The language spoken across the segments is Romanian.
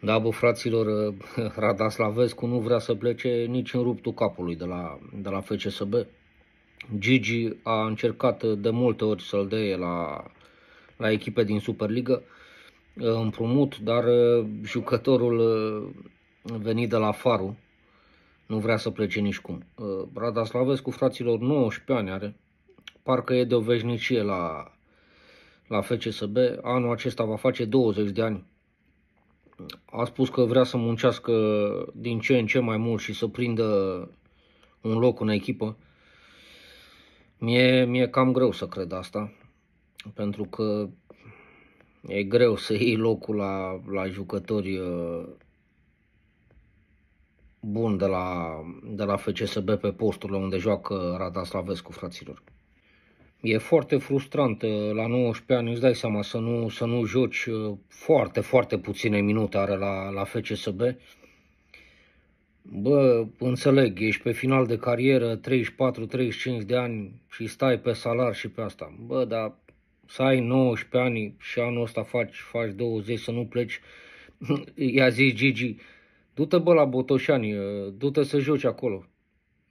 Da, bă, fraților, eh, Radaslavescu nu vrea să plece nici în ruptul capului de la, de la FCSB. Gigi a încercat de multe ori să-l dea la, la echipe din Superliga eh, împrumut, dar eh, jucătorul venit de la Faru nu vrea să plece nici cum. Radaslavescu fraților, 19 ani are, parcă e de o veșnicie la, la FCSB, anul acesta va face 20 de ani a spus că vrea să muncească din ce în ce mai mult și să prindă un loc în echipă. Mie, e cam greu să cred asta, pentru că e greu să iei locul la, la jucători uh, buni de la, de la FCSB pe posturile unde joacă Radan Slavescu, fraților. E foarte frustrant uh, la 19 ani, îți dai seama, să nu, să nu joci uh, foarte, foarte puține minute are la, la FCSB. Bă, înțeleg, ești pe final de carieră, 34-35 de ani și stai pe salar și pe asta. Bă, dar să ai 19 ani și anul ăsta faci, faci 20, să nu pleci. I-a zis Gigi, du-te bă la Botoșani, uh, du-te să joci acolo.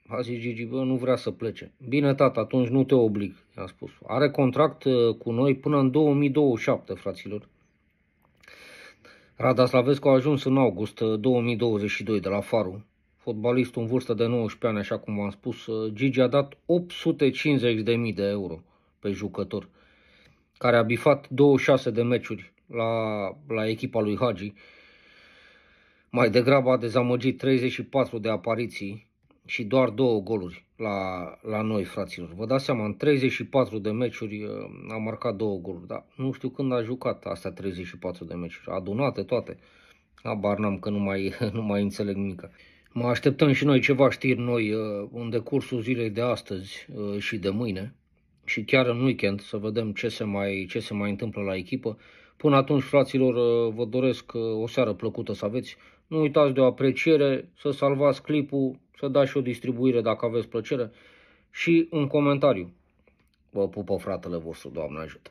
A zis Gigi, bă, nu vrea să plece. Bine, tată, atunci nu te oblig, i-am spus. Are contract uh, cu noi până în 2027, fraților. Rada Slavescu a ajuns în august 2022 uh, de la Faru. Fotbalist în vârstă de 19 ani, așa cum v-am spus, uh, Gigi a dat 850.000 de euro pe jucător, care a bifat 26 de meciuri la, la echipa lui Hagi. Mai degrabă a dezamăgit 34 de apariții și doar două goluri la, la noi, fraților. Vă dați seama, în 34 de meciuri uh, a marcat două goluri, dar nu știu când a jucat astea 34 de meciuri, adunate toate. Abar n-am că nu mai, nu mai înțeleg nimic. Mă așteptăm și noi ceva știri noi uh, în decursul zilei de astăzi uh, și de mâine și chiar în weekend să vedem ce se mai, ce se mai întâmplă la echipă. Până atunci, fraților, vă doresc o seară plăcută să aveți. Nu uitați de o apreciere, să salvați clipul, să dați și o distribuire dacă aveți plăcere și un comentariu. Vă pupă fratele vostru, Doamne ajută!